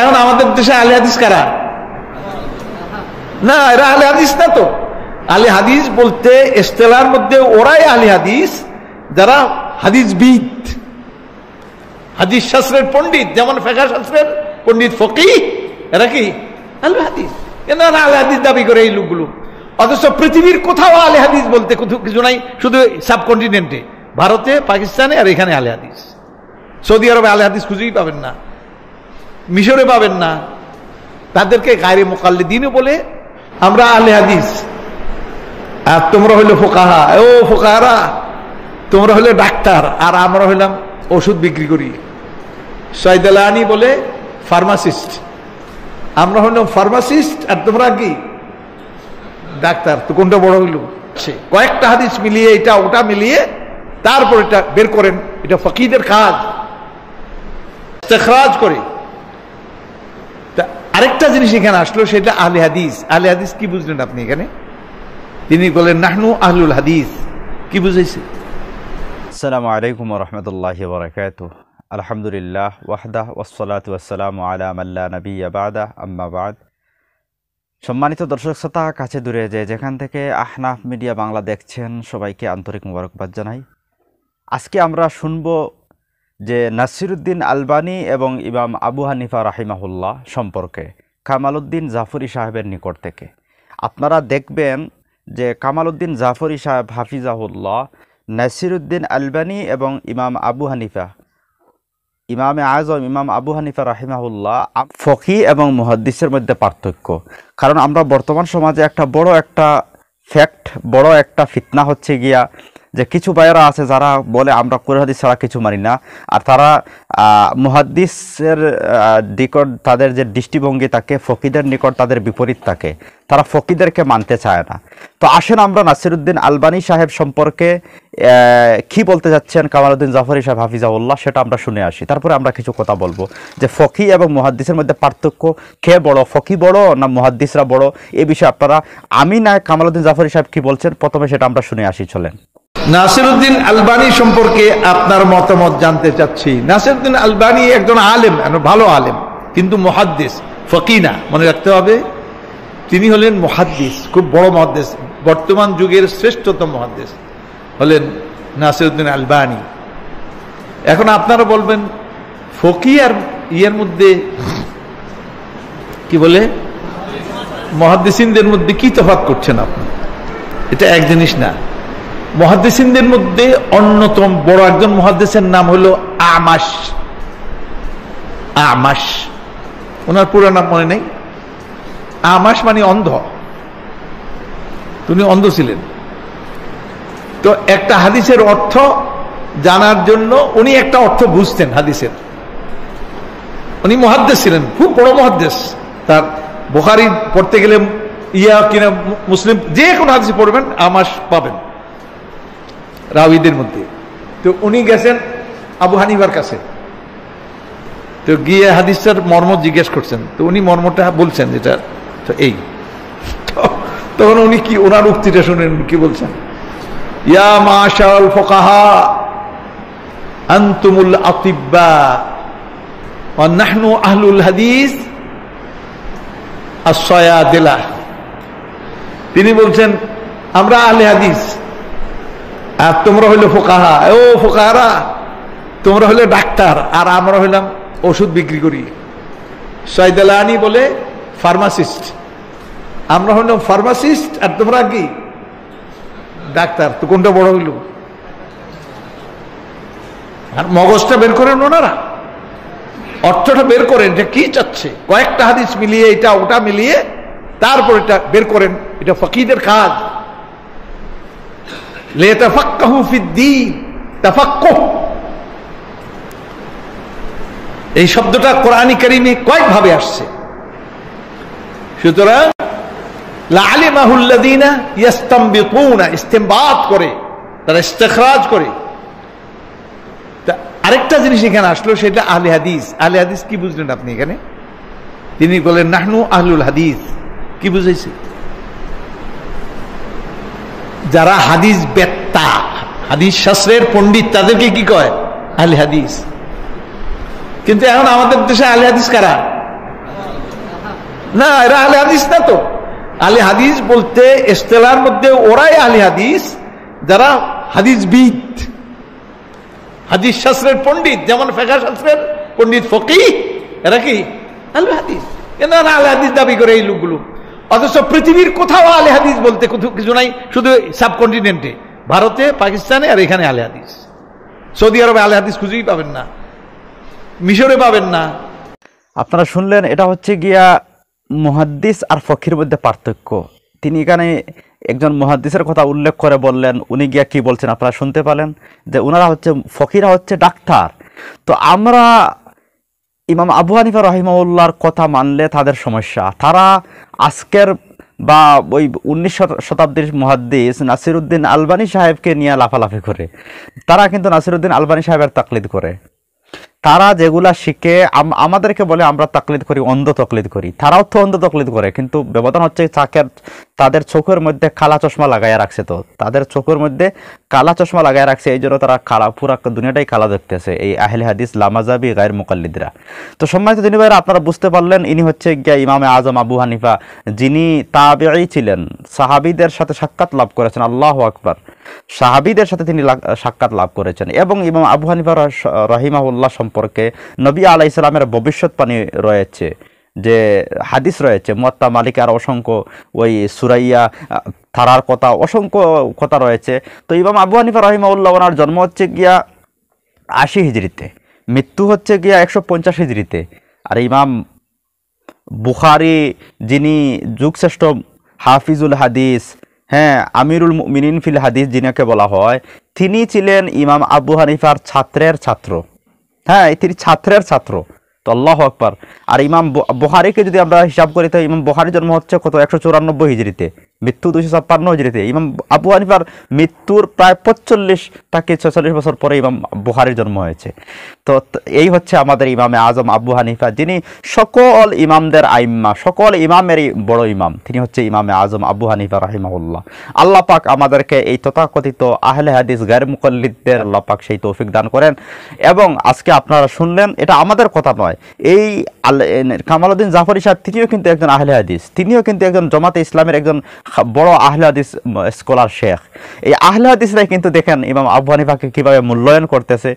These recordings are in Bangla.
এখন আমাদের দেশে আলী হাদিস কারা না এরা আলী হাদিস না তো আলী হাদিস বলতে এস্তেলার মধ্যে ওরাই আলী হাদিস যারা হাদিস শাস্ত্রের পন্ডিত যেমন ফেকা শাস্ত্রের ফকি এরা কি আলে হাদিস এনারা হাদিস দাবি করে এই লোকগুলো অথচ পৃথিবীর কোথাও আলে হাদিস বলতে কিছু নাই শুধু সাবকন্টিনেন্টে ভারতে পাকিস্তানে আর এখানে আলে হাদিস সৌদি আরবে আলে হাদিস খুঁজেই পাবেন না মিশরে পাবেন না তাদেরকে গায়ে মোকাল্লিদিনও বলে আমরা আলে হাদিস আর তোমরা হইলো ফোকাহা ও ফোকাহারা তোমরা হলে ডাক্তার আর আমরা হইলাম ওষুধ বিক্রি করি সৈদালানি বলে ফার্মাসিস্ট আমরা হইলাম ফার্মাসিস্ট আর তোমরা কি ডাক্তার তো কোনটা বড় হইল সে কয়েকটা হাদিস মিলিয়ে এটা ওটা মিলিয়ে তারপর এটা বের করেন এটা ফকিদের কাজ করে তা আরেকটা জিনিস এখানে আসলো সেটা আহলে হাদিস আহলে হাদিস কি বুঝলেন আপনি এখানে তিনি বলেন নাহনু আহলুল হাদিস কি বুঝেছে আসসালামু আলাইকুম রহমতুল্লাহ বরকাত আলহামদুলিল্লাহ ওয়াহদাহ ওসলাত ওয়াসালাম আলাম আল্লাহ নবী আবাদা আম্মাবাদ সম্মানিত দর্শক শ্রোতা কাছে দূরে যে যেখান থেকে আহনাফ মিডিয়া বাংলা দেখছেন সবাইকে আন্তরিক মোবারকবাদ জানাই আজকে আমরা শুনবো যে নাসিরুদ্দিন আলবানি এবং ইমাম আবু হানিফা রাহিমাহুল্লাহ সম্পর্কে কামালউদ্দিন জাফরি সাহেবের নিকট থেকে আপনারা দেখবেন যে কামালউদ্দিন জাফরি সাহেব হাফিজাহুল্লাহ নাসিরুদ্দিন আলবানি এবং ইমাম আবু হানিফা ইমামে আজম ইমাম আবু হানিফা রাহিমাহুল্লাহ ফকি এবং মুহাদ্দিসের মধ্যে পার্থক্য কারণ আমরা বর্তমান সমাজে একটা বড় একটা ফ্যাক্ট বড় একটা ফিতনা হচ্ছে গিয়া যে কিছু ভাইয়েরা আছে যারা বলে আমরা কোরআন হাদিস ছাড়া কিছু মানি না আর তারা মুহাদ্দিসের নিকট তাদের যে দৃষ্টিভঙ্গি থাকে ফকিদের নিকট তাদের বিপরীত থাকে তারা ফকিদেরকে মানতে চায় না তো আসেন আমরা নাসিরুদ্দিন আলবানী সাহেব সম্পর্কে কি বলতে যাচ্ছেন কামালউদ্দিন জাফরি সাহেব হাফিজাউল্লাহ সেটা আমরা শুনে আসি তারপরে আমরা কিছু কথা বলবো যে ফকি এবং মহাদ্দিসের মধ্যে পার্থক্য কে বড় ফকি বড় না মহাদ্দিসরা বড় এ বিষয়ে আপনারা আমি না কামালউদ্দিন জাফরি সাহেব কি বলছেন প্রথমে সেটা আমরা শুনে আসি চলেন নাসিরুদ্দিন আলবানি সম্পর্কে আপনার মতামত জানতে চাচ্ছি নাসিরুদ্দিন আলবানি একজন আলেম ভালো আলেম কিন্তু মহাদ্দেশ ফকিনা মনে রাখতে হবে তিনি হলেন মহাদ্দেশ খুব বড় মহাদ্দেশ বর্তমান যুগের শ্রেষ্ঠতম মহাদ্দেশ হলেন নাসিরুদ্দিন আলবানি এখন আপনারা বলবেন ফকি আর ইয়ের মধ্যে কি বলে মহাদ্দেশিনদের মধ্যে কি তফাত করছেন আপনি এটা এক জিনিস না মহাদ্দেসিনদের মধ্যে অন্যতম বড় একজন মহাদ্দেশের নাম হলো আমাস আমাস ওনার পুরো নাম মনে নেই আমাস মানে অন্ধ তিনি অন্ধ ছিলেন তো একটা হাদিসের অর্থ জানার জন্য উনি একটা অর্থ বুঝতেন হাদিসের উনি মহাদ্দেশ ছিলেন খুব বড় মহাদ্দেশ তার বোখারি পড়তে গেলে ইয়া কিনা মুসলিম যে কোনো হাদিস পড়বেন আমাস পাবেন রাউিদের মধ্যে তো উনি গেছেন আবু হানিবার কাছে তো গিয়ে হাদিসটার মর্ম জিজ্ঞেস করছেন তো উনি মর্মটা বলছেন যেটা তো এই তখন উনি কি ওনার উক্তিটা শুনেন কি বলছেন ইয়া মাশাল ফোকাহা আন্তুমুল আতিব্বা নাহনু আহলুল হাদিস আসয়া তিনি বলছেন আমরা আহলে হাদিস আর তোমরা হইলো ফোকাহা ও ফোকাহারা তোমরা হইলে ডাক্তার আর আমরা হইলাম ওষুধ বিক্রি করি সৈদালানি বলে ফার্মাসিস্ট আমরা হইলাম ফার্মাসিস্ট আর তোমরা কি ডাক্তার তো কোনটা বড় হইল আর মগজটা বের করেন ওনারা অর্থটা বের করেন যে কি চাচ্ছে কয়েকটা হাদিস মিলিয়ে এটা ওটা মিলিয়ে তারপর এটা বের করেন এটা ফকিদের কাজ এই শব্দটা কোরআনী কয়েক ভাবে আসছে সুতরাং করে তারা ইস্তেখরাজ করে আরেকটা জিনিস এখানে আসলো সেটা আহলে হাদিস আহলে হাদিস কি বুঝলেন আপনি এখানে তিনি বলেন নাহনু আহলুল হাদিস কি বুঝেছি যারা হাদিস বেত্তা হাদিস শাস্ত্রের পণ্ডিত তাদেরকে কি কয় আলি হাদিস কিন্তু এখন আমাদের দেশে আলি হাদিস কারা না এরা আলি হাদিস না তো আলি হাদিস বলতে ইস্তেলার মধ্যে ওরাই আলি হাদিস যারা বিদ হাদিস শাস্ত্রের পণ্ডিত যেমন ফেকা শাস্ত্রের পণ্ডিত ফকি এরা কি আলু হাদিস কেন আল হাদিস দাবি করে এই লোকগুলো অথচ পৃথিবীর কোথাও আলে হাদিস বলতে কিছু নাই শুধু সাবকন্টিনেন্টে ভারতে পাকিস্তানে আর এখানে আলে হাদিস সৌদি আরবে আলে হাদিস খুঁজেই পাবেন না মিশরে পাবেন না আপনারা শুনলেন এটা হচ্ছে গিয়া মহাদ্দিস আর ফকির মধ্যে পার্থক্য তিনি এখানে একজন মহাদ্দিসের কথা উল্লেখ করে বললেন উনি গিয়া কি বলছেন আপনারা শুনতে পালেন যে ওনারা হচ্ছে ফকিরা হচ্ছে ডাক্তার তো আমরা ইমাম আবু হানিফা রহিমউল্লার কথা মানলে তাদের সমস্যা তারা আজকের বা ওই উনিশ শতাব্দীর মহাদ্দিস নাসিরুদ্দিন আলবানী সাহেবকে নিয়ে লাফালাফি করে তারা কিন্তু নাসিরুদ্দিন আলবানী সাহেবের তাকলিদ করে তারা যেগুলা শিখে আমাদেরকে বলে আমরা তাকলিদ করি অন্ধ তকলিদ করি তারাও তো অন্ধ তকলিদ করে কিন্তু ব্যবধান হচ্ছে চাকের তাদের চোখের মধ্যে কালা চশমা লাগাইয়া রাখছে তো তাদের চোখের মধ্যে কালা চশমা লাগাই রাখছে এই জন্য তারা কালা পুরা দুনিয়াটাই কালা দেখতেছে এই আহলে হাদিস লামাজাবি গায়ের মোকাল্লিদরা তো সম্মানিত দিনী ভাইরা আপনারা বুঝতে পারলেন ইনি হচ্ছে গিয়া ইমামে আজম আবু হানিফা যিনি তাবেই ছিলেন সাহাবিদের সাথে সাক্ষাৎ লাভ করেছেন আল্লাহ আকবর সাহাবিদের সাথে তিনি সাক্ষাৎ লাভ করেছেন এবং ইমাম আবু হানিফা রহিমাউল্লাহ সম্পর্কে সম্পর্কে নবী আলাহ ইসলামের ভবিষ্যৎবাণী রয়েছে যে হাদিস রয়েছে মত্তা মালিকার অসংখ্য ওই সুরাইয়া থারার কথা অসংখ্য কথা রয়েছে তো ইমাম আবু হানিফা রহিমাউল্লাহ ওনার জন্ম হচ্ছে গিয়া আশি হিজড়িতে মৃত্যু হচ্ছে গিয়া একশো পঞ্চাশ হিজড়িতে আর ইমাম বুখারি যিনি যুগশ্রেষ্ঠ হাফিজুল হাদিস হ্যাঁ আমিরুল মিনিনফিল হাদিস যিনাকে বলা হয় তিনি ছিলেন ইমাম আবু হানিফার ছাত্রের ছাত্র হ্যাঁ তিনি ছাত্রের ছাত্র তো আল্লাহ আকবর আর ইমাম বোহারিকে যদি আমরা হিসাব করি তো ইমাম বোহারি জন্ম হচ্ছে কত একশো চুরানব্বই হিজড়িতে মৃত্যু দুইশো ছাপ্পান্ন হিজড়িতে ইমাম আবু হানিফার মৃত্যুর প্রায় পঁচল্লিশ তাকে ছয়চল্লিশ বছর পরে ইমাম বুহারির জন্ম হয়েছে তো এই হচ্ছে আমাদের ইমামে আজম আবু হানিফা যিনি সকল ইমামদের আইম্মা সকল ইমামেরই বড় ইমাম তিনি হচ্ছে ইমামে আজম আবু হানিফা রাহিমাউল্লাহ আল্লাহ পাক আমাদেরকে এই তথাকথিত আহলে হাদিস গায়ের মুকল্লিদদের আল্লাহ পাক সেই তৌফিক দান করেন এবং আজকে আপনারা শুনলেন এটা আমাদের কথা নয় এই কামালুদ্দিন জাফর সাহেব তিনিও কিন্তু একজন আহলে হাদিস তিনিও কিন্তু একজন জমাতে ইসলামের একজন বড় আহলাদিস স্কলার শেখ এই আহলাদিসরাই কিন্তু দেখেন ইমাম আফবানি ভাকে কিভাবে মূল্যায়ন করতেছে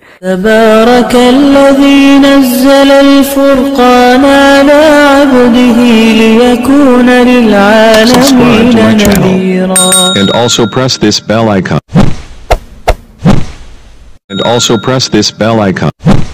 And also press this bell icon. And also press this bell icon.